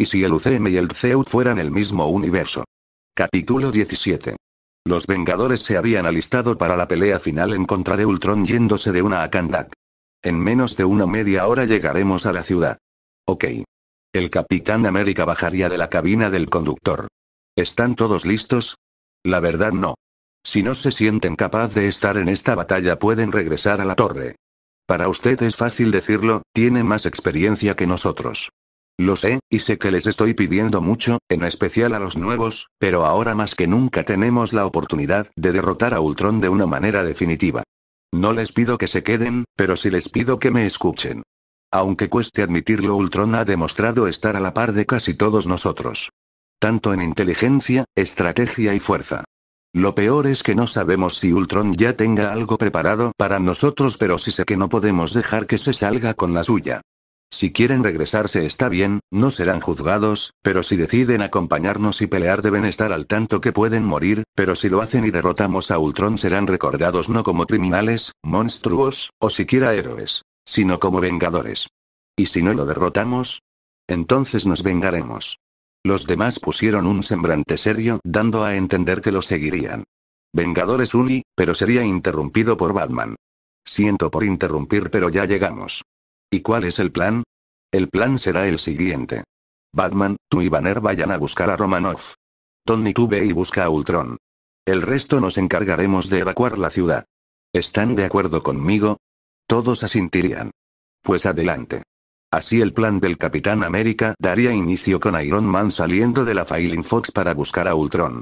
y si el UCM y el CEUT fueran el mismo universo. Capítulo 17. Los Vengadores se habían alistado para la pelea final en contra de Ultron yéndose de una a Kandak. En menos de una media hora llegaremos a la ciudad. Ok. El Capitán América bajaría de la cabina del conductor. ¿Están todos listos? La verdad no. Si no se sienten capaz de estar en esta batalla pueden regresar a la torre. Para usted es fácil decirlo, tiene más experiencia que nosotros. Lo sé, y sé que les estoy pidiendo mucho, en especial a los nuevos, pero ahora más que nunca tenemos la oportunidad de derrotar a Ultron de una manera definitiva. No les pido que se queden, pero sí les pido que me escuchen. Aunque cueste admitirlo, Ultron ha demostrado estar a la par de casi todos nosotros. Tanto en inteligencia, estrategia y fuerza. Lo peor es que no sabemos si Ultron ya tenga algo preparado para nosotros, pero sí sé que no podemos dejar que se salga con la suya. Si quieren regresarse está bien, no serán juzgados, pero si deciden acompañarnos y pelear deben estar al tanto que pueden morir, pero si lo hacen y derrotamos a Ultron serán recordados no como criminales, monstruos, o siquiera héroes, sino como vengadores. ¿Y si no lo derrotamos? Entonces nos vengaremos. Los demás pusieron un semblante serio, dando a entender que lo seguirían. Vengadores Uni, pero sería interrumpido por Batman. Siento por interrumpir, pero ya llegamos. ¿Y cuál es el plan? El plan será el siguiente. Batman, tú y Banner vayan a buscar a Romanoff. Tony tú y busca a Ultron. El resto nos encargaremos de evacuar la ciudad. ¿Están de acuerdo conmigo? Todos asintirían. Pues adelante. Así el plan del Capitán América daría inicio con Iron Man saliendo de la Failing Fox para buscar a Ultron.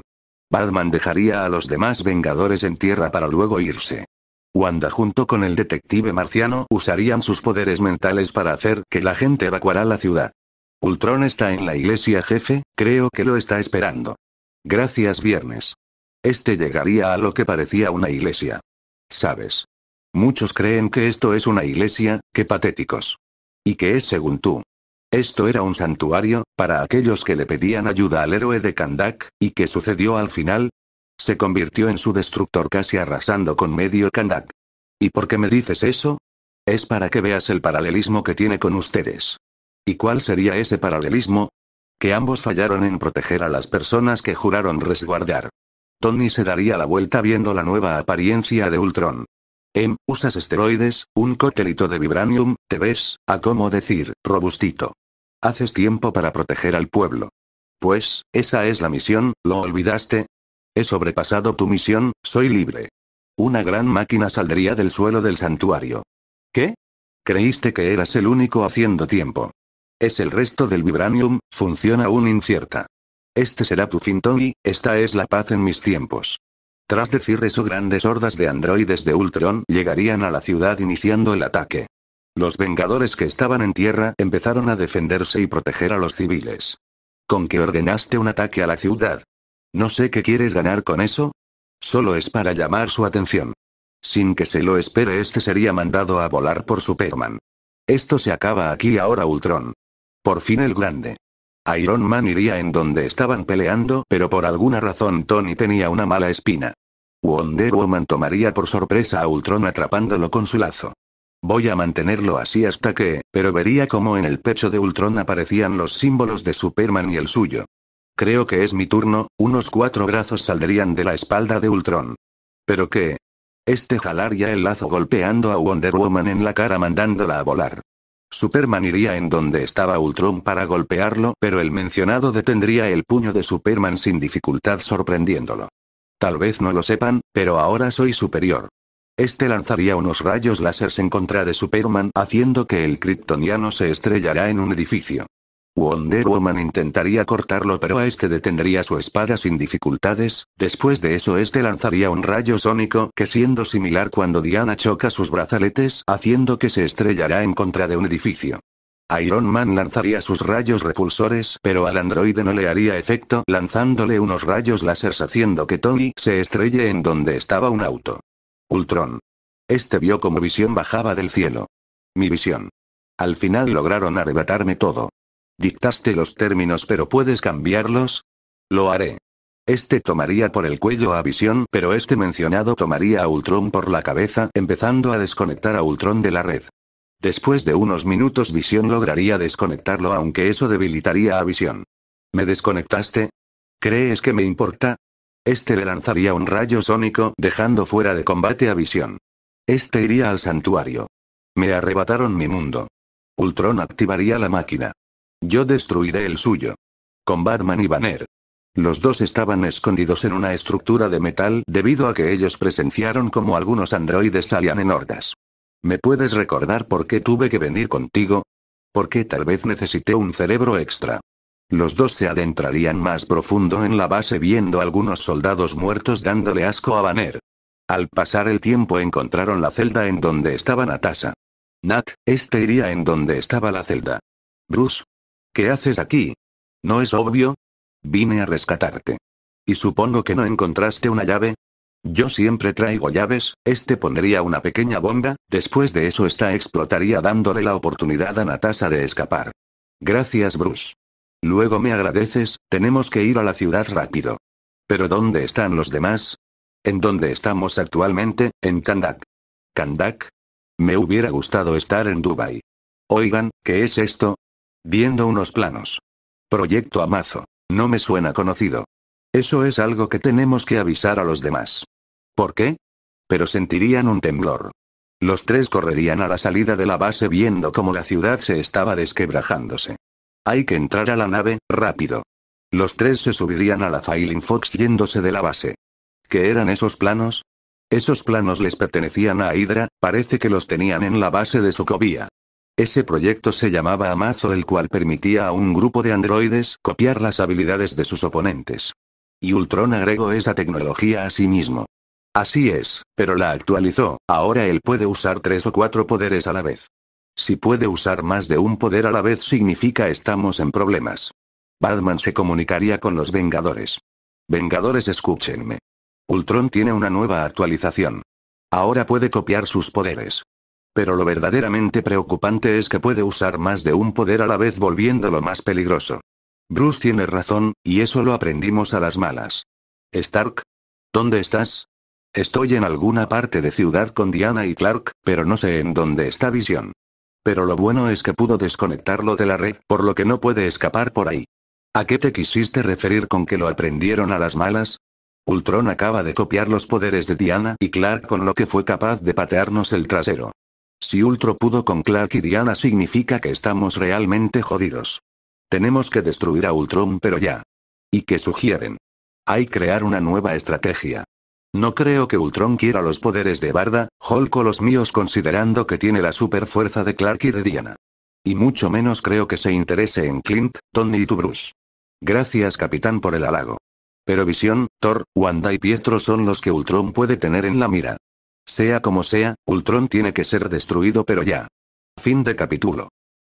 Batman dejaría a los demás Vengadores en tierra para luego irse. Wanda junto con el detective marciano usarían sus poderes mentales para hacer que la gente evacuara la ciudad. Ultron está en la iglesia jefe, creo que lo está esperando. Gracias viernes. Este llegaría a lo que parecía una iglesia. Sabes. Muchos creen que esto es una iglesia, qué patéticos. Y que es según tú. Esto era un santuario, para aquellos que le pedían ayuda al héroe de Kandak, y que sucedió al final, se convirtió en su destructor casi arrasando con medio Kandak. ¿Y por qué me dices eso? Es para que veas el paralelismo que tiene con ustedes. ¿Y cuál sería ese paralelismo? Que ambos fallaron en proteger a las personas que juraron resguardar. Tony se daría la vuelta viendo la nueva apariencia de Ultron. Em, usas esteroides, un cotelito de vibranium, te ves, a cómo decir, robustito. Haces tiempo para proteger al pueblo. Pues, esa es la misión, ¿lo olvidaste? He sobrepasado tu misión, soy libre. Una gran máquina saldría del suelo del santuario. ¿Qué? Creíste que eras el único haciendo tiempo. Es el resto del vibranium, funciona aún incierta. Este será tu fin, Tony, esta es la paz en mis tiempos. Tras decir eso, grandes hordas de androides de Ultron llegarían a la ciudad iniciando el ataque. Los Vengadores que estaban en tierra empezaron a defenderse y proteger a los civiles. ¿Con qué ordenaste un ataque a la ciudad? No sé qué quieres ganar con eso. Solo es para llamar su atención. Sin que se lo espere, este sería mandado a volar por Superman. Esto se acaba aquí ahora Ultron. Por fin el grande. Iron Man iría en donde estaban peleando, pero por alguna razón Tony tenía una mala espina. Wonder Woman tomaría por sorpresa a Ultron atrapándolo con su lazo. Voy a mantenerlo así hasta que, pero vería como en el pecho de Ultron aparecían los símbolos de Superman y el suyo. Creo que es mi turno, unos cuatro brazos saldrían de la espalda de Ultron. ¿Pero qué? Este jalaría el lazo golpeando a Wonder Woman en la cara mandándola a volar. Superman iría en donde estaba Ultron para golpearlo, pero el mencionado detendría el puño de Superman sin dificultad sorprendiéndolo. Tal vez no lo sepan, pero ahora soy superior. Este lanzaría unos rayos láseres en contra de Superman, haciendo que el kryptoniano se estrellara en un edificio. Wonder Woman intentaría cortarlo pero a este detendría su espada sin dificultades, después de eso este lanzaría un rayo sónico que siendo similar cuando Diana choca sus brazaletes haciendo que se estrellara en contra de un edificio. Iron Man lanzaría sus rayos repulsores pero al androide no le haría efecto lanzándole unos rayos láseres haciendo que Tony se estrelle en donde estaba un auto. Ultron. Este vio como visión bajaba del cielo. Mi visión. Al final lograron arrebatarme todo. Dictaste los términos pero puedes cambiarlos. Lo haré. Este tomaría por el cuello a Visión, pero este mencionado tomaría a Ultron por la cabeza, empezando a desconectar a Ultron de la red. Después de unos minutos Visión lograría desconectarlo aunque eso debilitaría a Visión. ¿Me desconectaste? ¿Crees que me importa? Este le lanzaría un rayo sónico, dejando fuera de combate a Visión. Este iría al santuario. Me arrebataron mi mundo. Ultron activaría la máquina. Yo destruiré el suyo. Con Batman y Banner. Los dos estaban escondidos en una estructura de metal debido a que ellos presenciaron como algunos androides salían en hordas. ¿Me puedes recordar por qué tuve que venir contigo? Porque tal vez necesité un cerebro extra. Los dos se adentrarían más profundo en la base viendo algunos soldados muertos dándole asco a Banner. Al pasar el tiempo encontraron la celda en donde estaba Natasha. Nat, este iría en donde estaba la celda. Bruce, ¿Qué haces aquí? ¿No es obvio? Vine a rescatarte. Y supongo que no encontraste una llave, yo siempre traigo llaves, este pondría una pequeña bomba, después de eso esta explotaría dándole la oportunidad a Natasha de escapar. Gracias Bruce. Luego me agradeces, tenemos que ir a la ciudad rápido. Pero ¿dónde están los demás? ¿En dónde estamos actualmente? En Kandak. ¿Kandak? Me hubiera gustado estar en Dubai. Oigan, ¿qué es esto? viendo unos planos. Proyecto Amazo. No me suena conocido. Eso es algo que tenemos que avisar a los demás. ¿Por qué? Pero sentirían un temblor. Los tres correrían a la salida de la base viendo cómo la ciudad se estaba desquebrajándose. Hay que entrar a la nave, rápido. Los tres se subirían a la Failing Fox yéndose de la base. ¿Qué eran esos planos? Esos planos les pertenecían a Hydra, parece que los tenían en la base de Sokovia. Ese proyecto se llamaba Amazo el cual permitía a un grupo de androides copiar las habilidades de sus oponentes. Y Ultron agregó esa tecnología a sí mismo. Así es, pero la actualizó, ahora él puede usar tres o cuatro poderes a la vez. Si puede usar más de un poder a la vez significa estamos en problemas. Batman se comunicaría con los Vengadores. Vengadores escúchenme. Ultron tiene una nueva actualización. Ahora puede copiar sus poderes. Pero lo verdaderamente preocupante es que puede usar más de un poder a la vez volviéndolo más peligroso. Bruce tiene razón, y eso lo aprendimos a las malas. Stark. ¿Dónde estás? Estoy en alguna parte de ciudad con Diana y Clark, pero no sé en dónde está Visión. Pero lo bueno es que pudo desconectarlo de la red, por lo que no puede escapar por ahí. ¿A qué te quisiste referir con que lo aprendieron a las malas? Ultron acaba de copiar los poderes de Diana y Clark con lo que fue capaz de patearnos el trasero. Si Ultron pudo con Clark y Diana significa que estamos realmente jodidos. Tenemos que destruir a Ultron pero ya. ¿Y qué sugieren? Hay crear una nueva estrategia. No creo que Ultron quiera los poderes de Barda, Hulk o los míos considerando que tiene la fuerza de Clark y de Diana. Y mucho menos creo que se interese en Clint, Tony y tu Bruce. Gracias capitán por el halago. Pero Visión, Thor, Wanda y Pietro son los que Ultron puede tener en la mira. Sea como sea, Ultron tiene que ser destruido pero ya. Fin de capítulo.